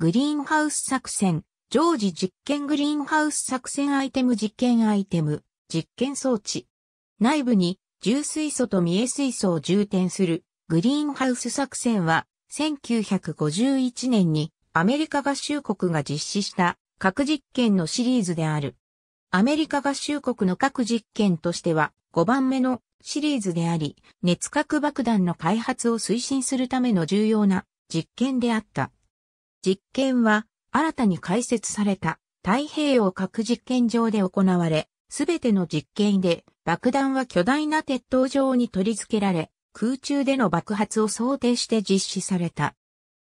グリーンハウス作戦、常時実験グリーンハウス作戦アイテム実験アイテム、実験装置。内部に重水素と見え水素を充填するグリーンハウス作戦は1951年にアメリカ合衆国が実施した核実験のシリーズである。アメリカ合衆国の核実験としては5番目のシリーズであり、熱核爆弾の開発を推進するための重要な実験であった。実験は新たに開設された太平洋核実験場で行われ、すべての実験で爆弾は巨大な鉄塔状に取り付けられ、空中での爆発を想定して実施された。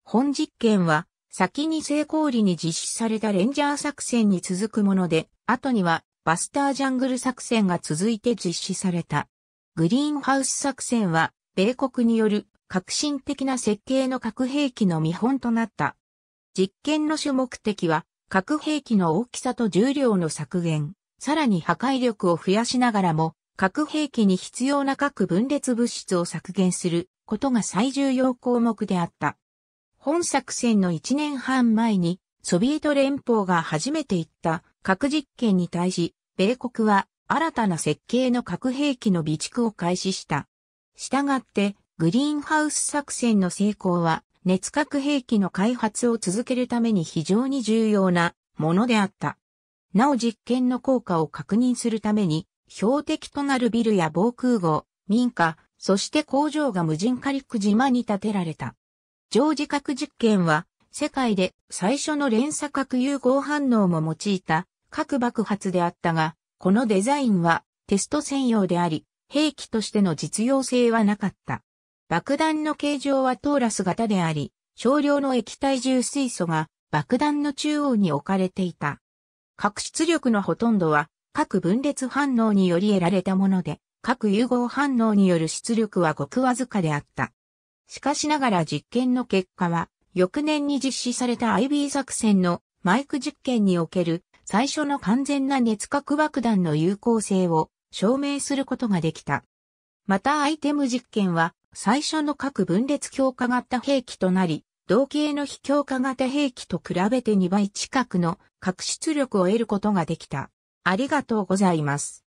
本実験は先に成功裏に実施されたレンジャー作戦に続くもので、後にはバスタージャングル作戦が続いて実施された。グリーンハウス作戦は米国による革新的な設計の核兵器の見本となった実験の主目的は、核兵器の大きさと重量の削減、さらに破壊力を増やしながらも、核兵器に必要な核分裂物質を削減することが最重要項目であった。本作戦の1年半前に、ソビエト連邦が初めて言った核実験に対し、米国は新たな設計の核兵器の備蓄を開始した。したがって、グリーンハウス作戦の成功は、熱核兵器の開発を続けるために非常に重要なものであった。なお実験の効果を確認するために、標的となるビルや防空壕、民家、そして工場が無人カリック島に建てられた。常時核実験は、世界で最初の連鎖核融合反応も用いた核爆発であったが、このデザインはテスト専用であり、兵器としての実用性はなかった。爆弾の形状はトーラス型であり、少量の液体重水素が爆弾の中央に置かれていた。核出力のほとんどは核分裂反応により得られたもので、核融合反応による出力はごくわずかであった。しかしながら実験の結果は、翌年に実施された IB 作戦のマイク実験における最初の完全な熱核爆弾の有効性を証明することができた。またアイテム実験は最初の核分裂強化型兵器となり、同型の非強化型兵器と比べて2倍近くの核出力を得ることができた。ありがとうございます。